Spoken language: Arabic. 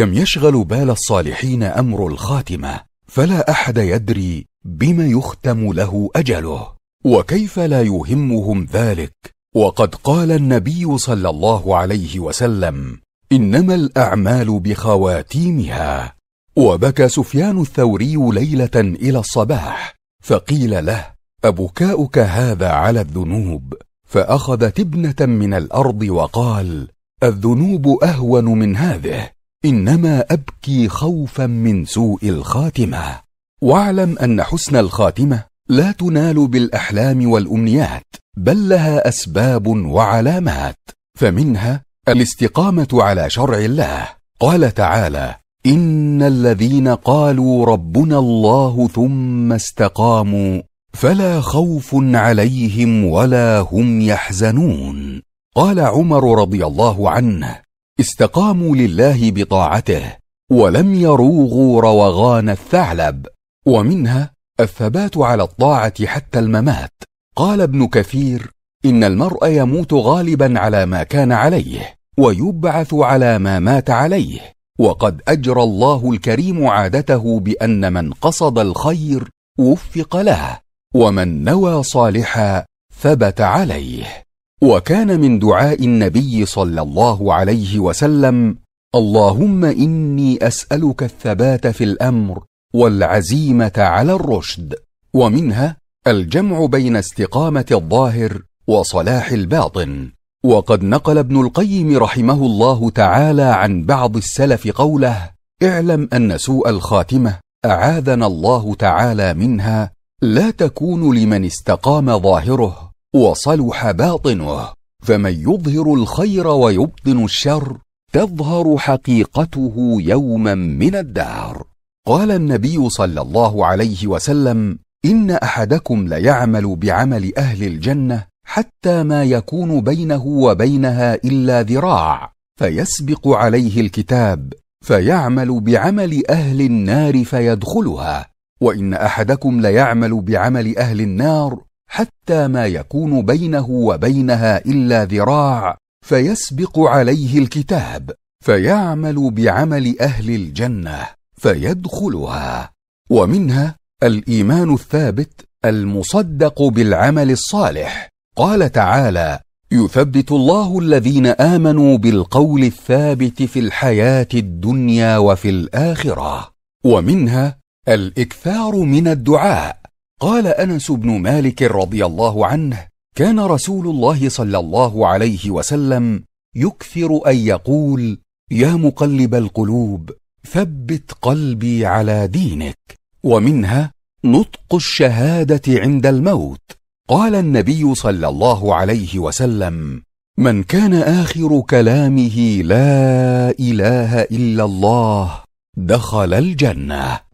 كم يشغل بال الصالحين امر الخاتمه فلا احد يدري بما يختم له اجله وكيف لا يهمهم ذلك وقد قال النبي صلى الله عليه وسلم انما الاعمال بخواتيمها وبكى سفيان الثوري ليله الى الصباح فقيل له ابكاؤك هذا على الذنوب فاخذ تبنه من الارض وقال الذنوب اهون من هذه انما ابكي خوفا من سوء الخاتمه واعلم ان حسن الخاتمه لا تنال بالاحلام والامنيات بل لها اسباب وعلامات فمنها الاستقامه على شرع الله قال تعالى ان الذين قالوا ربنا الله ثم استقاموا فلا خوف عليهم ولا هم يحزنون قال عمر رضي الله عنه استقاموا لله بطاعته ولم يروغوا روغان الثعلب ومنها الثبات على الطاعه حتى الممات قال ابن كثير ان المرء يموت غالبا على ما كان عليه ويبعث على ما مات عليه وقد اجرى الله الكريم عادته بان من قصد الخير وفق له ومن نوى صالحا ثبت عليه وكان من دعاء النبي صلى الله عليه وسلم اللهم اني اسالك الثبات في الامر والعزيمه على الرشد ومنها الجمع بين استقامه الظاهر وصلاح الباطن وقد نقل ابن القيم رحمه الله تعالى عن بعض السلف قوله اعلم ان سوء الخاتمه اعاذنا الله تعالى منها لا تكون لمن استقام ظاهره وصلح باطنه فمن يظهر الخير ويبطن الشر تظهر حقيقته يوما من الدهر قال النبي صلى الله عليه وسلم ان احدكم ليعمل بعمل اهل الجنه حتى ما يكون بينه وبينها الا ذراع فيسبق عليه الكتاب فيعمل بعمل اهل النار فيدخلها وان احدكم ليعمل بعمل اهل النار حتى ما يكون بينه وبينها الا ذراع فيسبق عليه الكتاب فيعمل بعمل اهل الجنه فيدخلها ومنها الايمان الثابت المصدق بالعمل الصالح قال تعالى يثبت الله الذين امنوا بالقول الثابت في الحياه الدنيا وفي الاخره ومنها الاكثار من الدعاء قال انس بن مالك رضي الله عنه كان رسول الله صلى الله عليه وسلم يكثر ان يقول يا مقلب القلوب ثبت قلبي على دينك ومنها نطق الشهاده عند الموت قال النبي صلى الله عليه وسلم من كان اخر كلامه لا اله الا الله دخل الجنه